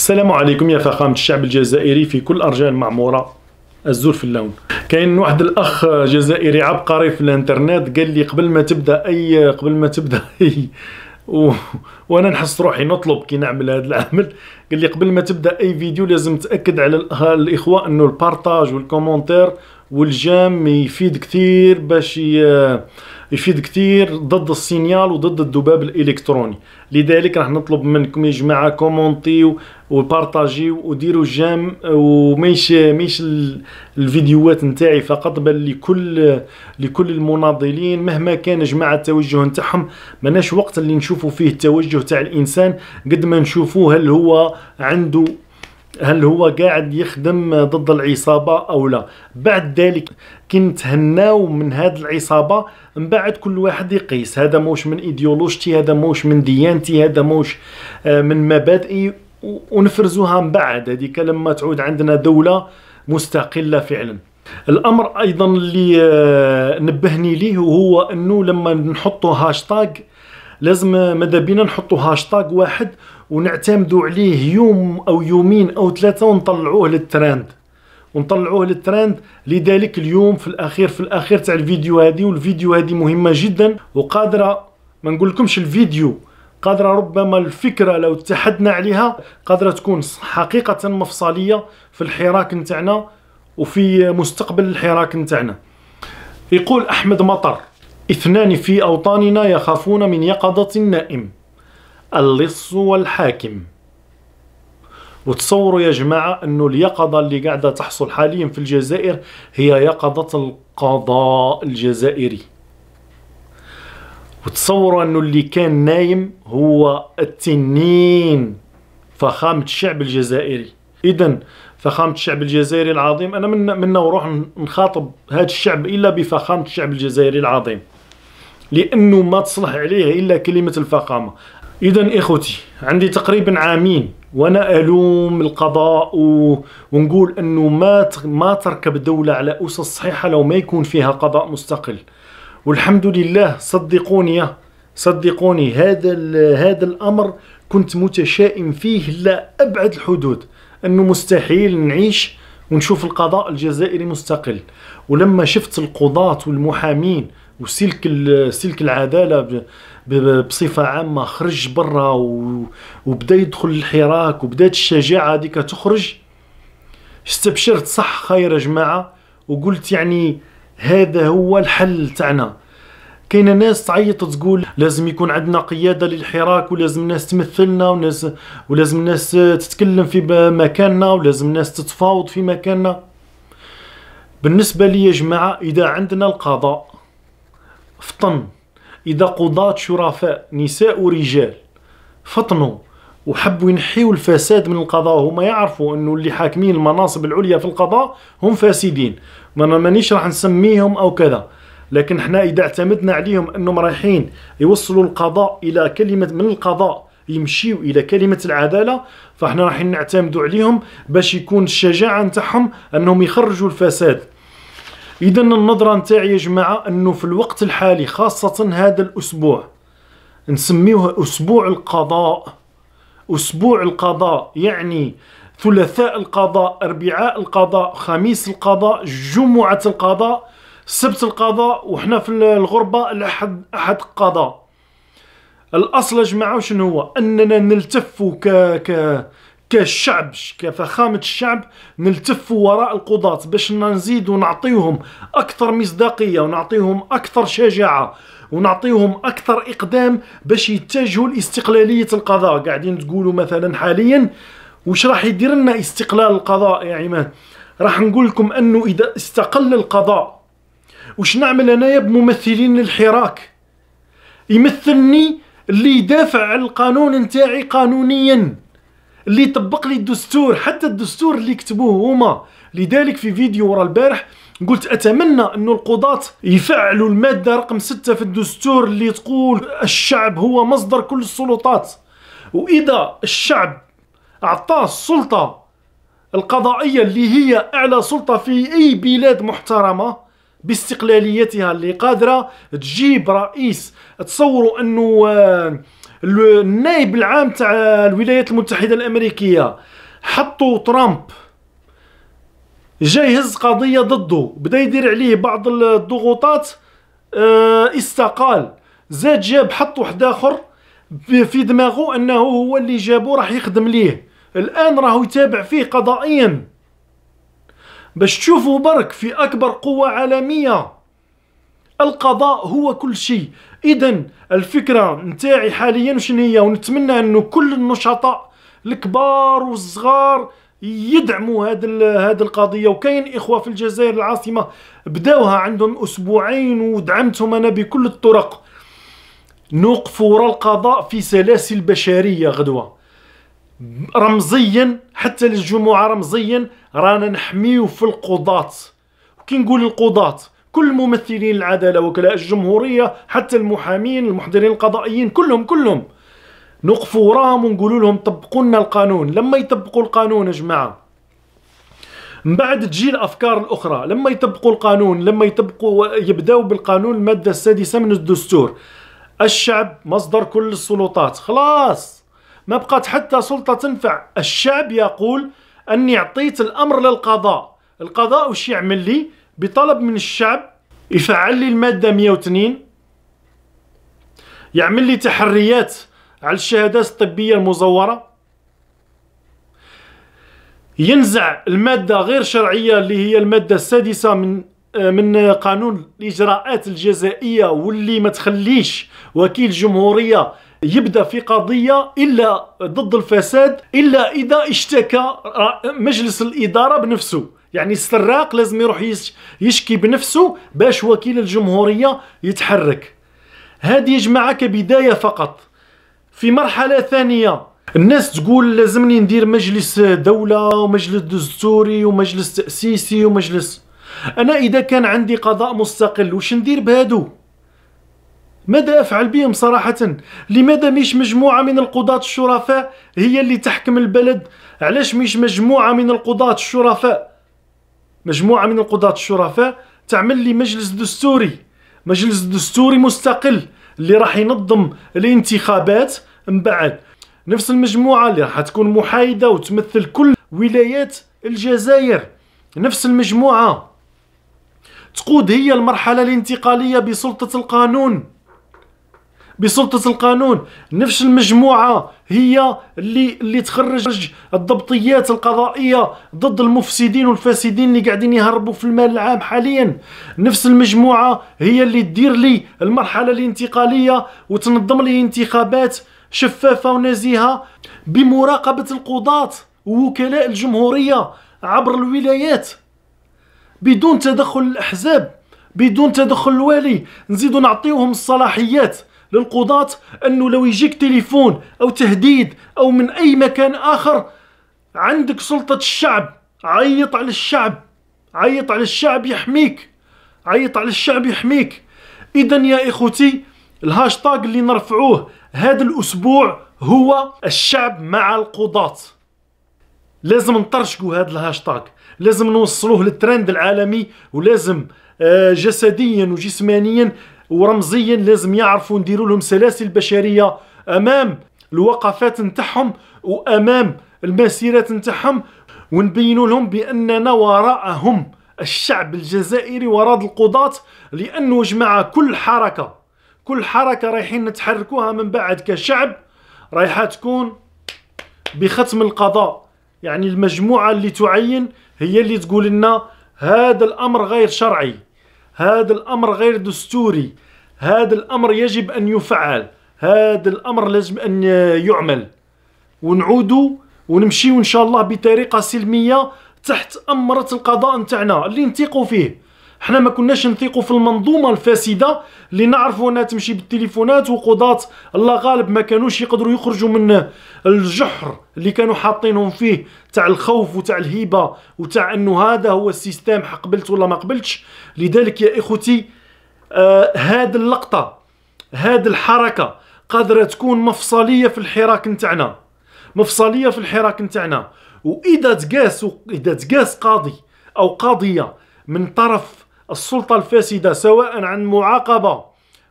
السلام عليكم يا فخامة الشعب الجزائري في كل أرجاء المعمورة الزور في اللون كاين واحد الاخ جزائري عبقري في الانترنت قال لي قبل ما تبدا اي قبل ما تبدا اي و... وانا نحس روحي نطلب كي نعمل هذا العمل قال لي قبل ما تبدا اي فيديو لازم تاكد على الاخوه انه البارتاج والكومونتير والجام يفيد كثير باش يفيد كثير ضد السينيال وضد الذباب الالكتروني لذلك راح نطلب منكم يا جماعه كومونتيو وبارطاجيو وديروا جام وميش ميش الفيديوهات نتاعي فقط بل لكل لكل المناضلين مهما كان جماعه التوجه نتاعهم ماناش وقت اللي نشوفوا فيه التوجه تاع الانسان قد ما نشوفوه هل هو عنده هل هو قاعد يخدم ضد العصابة أو لا بعد ذلك كي نتهناو من هاد العصابة من بعد كل واحد يقيس هذا موش من ايديولوجتي هذا موش من ديانتي هذا موش آه، من مبادئي ونفرزوها من بعد هذيك لما تعود عندنا دولة مستقلة فعلا الأمر أيضا اللي آه، نبهني ليه هو أنه لما نحطو هاشتاج لازم ماذا بينا نحطو هاشتاج واحد ونعتمدوا عليه يوم او يومين او ثلاثه ونطلعوه للترند ونطلعوه للترند لذلك اليوم في الاخير في الاخير تاع الفيديو هذه والفيديو هذه مهمه جدا وقادره ما نقولكمش الفيديو قادرة ربما الفكرة لو اتحدنا عليها قادرة تكون حقيقة مفصلية في الحراك نتاعنا وفي مستقبل الحراك نتاعنا يقول أحمد مطر اثنان في أوطاننا يخافون من يقظة النائم اللص والحاكم وتصوروا يا جماعة أنه اليقظة اللي قاعدة تحصل حاليا في الجزائر هي يقظة القضاء الجزائري وتصوروا أنه اللي كان نايم هو التنين فخامة الشعب الجزائري إذا فخامة الشعب الجزائري العظيم أنا من منا وروح نخاطب هذا الشعب إلا بفخامة الشعب الجزائري العظيم لأنه ما تصلح عليه إلا كلمة الفخامة اذا اخوتي عندي تقريبا عامين وانا الوم القضاء و... ونقول انه ما ت... ما تركب دوله على اسس صحيحه لو ما يكون فيها قضاء مستقل والحمد لله صدقوني صدقوني هذا ال... هذا الامر كنت متشائم فيه لابعد الحدود انه مستحيل نعيش ونشوف القضاء الجزائري مستقل ولما شفت القضاة والمحامين وسلك سلك العداله بصفه عامه خرج برا وبدا يدخل الحراك وبدات الشجاعه هذيك تخرج استبشرت صح خير يا جماعه وقلت يعني هذا هو الحل تاعنا كاين ناس تعيط تقول لازم يكون عندنا قياده للحراك ولازم الناس تمثلنا وناس ولازم الناس تتكلم في مكاننا ولازم الناس تتفاوض في مكاننا بالنسبه لي يا جماعه اذا عندنا القضاء فطن إذا قضاة شرفاء نساء ورجال فطنوا وحبوا ينحيوا الفساد من القضاء هما يعرفوا انه اللي حاكمين المناصب العليا في القضاء هم فاسدين ما مانيش راح نسميهم او كذا لكن حنا اذا اعتمدنا عليهم انهم رايحين يوصلوا القضاء الى كلمه من القضاء يمشيو الى كلمه العداله فاحنا راح نعتمدوا عليهم باش يكون الشجاعه نتاعهم انهم يخرجوا الفساد اذا النظره نتاعي يا جماعه انه في الوقت الحالي خاصه هذا الاسبوع نسميوه اسبوع القضاء اسبوع القضاء يعني ثلاثاء القضاء اربعاء القضاء خميس القضاء جمعه القضاء سبت القضاء وحنا في الغربه الاحد احد قضاء الاصل يا جماعه شنو هو اننا نلتف ك ك كشعب كفخامة الشعب نلتف وراء القضاة باش نزيد ونعطيهم أكثر مصداقية ونعطيهم أكثر شجاعة ونعطيهم أكثر إقدام باش يتجهوا لاستقلالية القضاء قاعدين تقولوا مثلا حاليا وش راح يدير لنا استقلال القضاء يا عماد راح نقول لكم أنه إذا استقل القضاء وش نعمل أنايا بممثلين الحراك يمثلني اللي يدافع عن القانون نتاعي قانونيا اللي طبق لي الدستور حتى الدستور اللي كتبوه هما لذلك في فيديو ورا البارح قلت اتمنى أن القضاة يفعلوا المادة رقم ستة في الدستور اللي تقول الشعب هو مصدر كل السلطات واذا الشعب اعطاه السلطة القضائية اللي هي اعلى سلطة في اي بلاد محترمة باستقلاليتها اللي قادرة تجيب رئيس تصوروا انه آه، النائب العام تاع الولايات المتحده الامريكيه حطوا ترامب جا يهز قضيه ضده بدا يدير عليه بعض الضغوطات اه استقال زاد جاب حط واحد اخر في دماغه انه هو اللي جابو راح يخدم ليه الان راهو يتابع فيه قضائيا باش تشوفوا برك في اكبر قوه عالميه القضاء هو كل شيء اذا الفكره نتاعي حاليا شنو هي ونتمنى انه كل النشطاء الكبار والصغار يدعموا هذا هذه القضيه وكاين اخوه في الجزائر العاصمه بداوها عندهم اسبوعين ودعمتهم انا بكل الطرق نوقف وراء القضاء في سلاسل بشريه غدوه رمزيا حتى للجمعه رمزيا رانا نحميو في القضاه كي نقول القضاه كل ممثلين العدالة وكلاء الجمهورية حتى المحامين المحضرين القضائيين كلهم كلهم نقف وراهم ونقولوا لهم طبقوا لنا القانون لما يطبقوا القانون يا جماعه من بعد تجي الافكار الاخرى لما يطبقوا القانون لما يطبقوا يبدأوا بالقانون الماده السادسه من الدستور الشعب مصدر كل السلطات خلاص ما بقات حتى سلطه تنفع الشعب يقول اني أعطيت الامر للقضاء القضاء وش يعمل لي بطلب من الشعب يفعل لي المادة 102 يعمل لي تحريات على الشهادات الطبية المزورة ينزع المادة غير شرعية اللي هي المادة السادسة من آه، من قانون الإجراءات الجزائية واللي ما تخليش وكيل جمهورية يبدا في قضيه الا ضد الفساد الا اذا اشتكى مجلس الاداره بنفسه يعني السراق لازم يروح يشكي بنفسه باش وكيل الجمهورية يتحرك هذه يا جماعة كبداية فقط في مرحلة ثانية الناس تقول لازمني ندير مجلس دولة ومجلس دستوري ومجلس تأسيسي ومجلس أنا إذا كان عندي قضاء مستقل وش ندير بهادو ماذا أفعل بهم صراحة لماذا مش مجموعة من القضاة الشرفاء هي اللي تحكم البلد علاش مش مجموعة من القضاة الشرفاء مجموعة من القضاة الشرفاء تعمل لي مجلس دستوري مجلس دستوري مستقل اللي راح ينظم الانتخابات من بعد نفس المجموعة اللي راح تكون محايدة وتمثل كل ولايات الجزائر نفس المجموعة تقود هي المرحلة الانتقالية بسلطة القانون بسلطه القانون نفس المجموعه هي اللي اللي تخرج الضبطيات القضائيه ضد المفسدين والفاسدين اللي قاعدين يهربوا في المال العام حاليا نفس المجموعه هي اللي تدير لي المرحله الانتقاليه وتنظم لي انتخابات شفافه ونزيهه بمراقبه القضاه ووكلاء الجمهوريه عبر الولايات بدون تدخل الاحزاب بدون تدخل الوالي نزيدو نعطيوهم الصلاحيات للقضاة انه لو يجيك تليفون او تهديد او من اي مكان اخر عندك سلطة الشعب عيط على الشعب عيط على الشعب يحميك عيط على الشعب يحميك اذا يا اخوتي الهاشتاغ اللي نرفعوه هذا الاسبوع هو الشعب مع القضاة لازم نطرشقوا هذا الهاشتاغ لازم نوصلوه للترند العالمي ولازم آه، جسديا وجسمانيا ورمزيا لازم يعرفوا نديروا لهم سلاسل بشريه امام الوقفات نتاعهم وامام المسيرات نتاعهم ونبينوا لهم باننا وراءهم الشعب الجزائري وراء القضاة لانه جماعه كل حركه كل حركه رايحين نتحركوها من بعد كشعب رايحه تكون بختم القضاء يعني المجموعه اللي تعين هي اللي تقول لنا هذا الامر غير شرعي هذا الأمر غير دستوري هذا الأمر يجب أن يفعل هذا الأمر لازم أن يعمل ونعود ونمشي إن شاء الله بطريقة سلمية تحت أمرة القضاء نتاعنا اللي نثيقوا فيه حنا ما كناش نثيقوا في المنظومه الفاسده اللي نعرفوا انها تمشي بالتليفونات وقضاة الله غالب ما كانوش يقدروا يخرجوا من الجحر اللي كانوا حاطينهم فيه تاع الخوف وتاع الهيبه وتاع انه هذا هو السيستم قبلت ولا ما قبلتش لذلك يا اخوتي آه هاد اللقطه هاد الحركه قادره تكون مفصليه في الحراك نتاعنا مفصليه في الحراك نتاعنا واذا تقاس اذا تقاس قاضي او قاضيه من طرف السلطة الفاسدة سواء عن معاقبة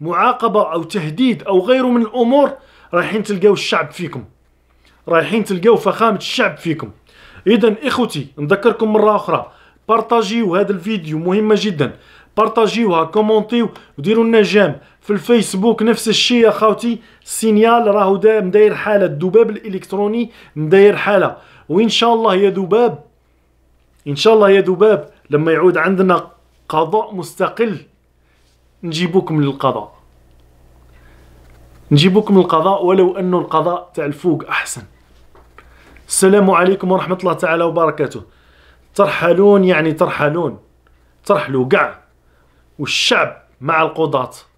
معاقبة أو تهديد أو غيره من الأمور رايحين تلقاو الشعب فيكم رايحين تلقاو فخامة الشعب فيكم إذا إخوتي نذكركم مرة أخرى بارطاجيو هذا الفيديو مهمة جدا بارطاجيوها كومونتيو وديروا لنا جام في الفيسبوك نفس الشيء يا خاوتي السينيال راهو داير مداير حالة الذباب الإلكتروني مداير حالة وإن شاء الله يا ذباب إن شاء الله يا ذباب لما يعود عندنا قضاء مستقل نجيبوك من القضاء نجيبوك من القضاء ولو انه القضاء تاع الفوق احسن السلام عليكم ورحمه الله تعالى وبركاته ترحلون يعني ترحلون ترحلوا كاع والشعب مع القضاه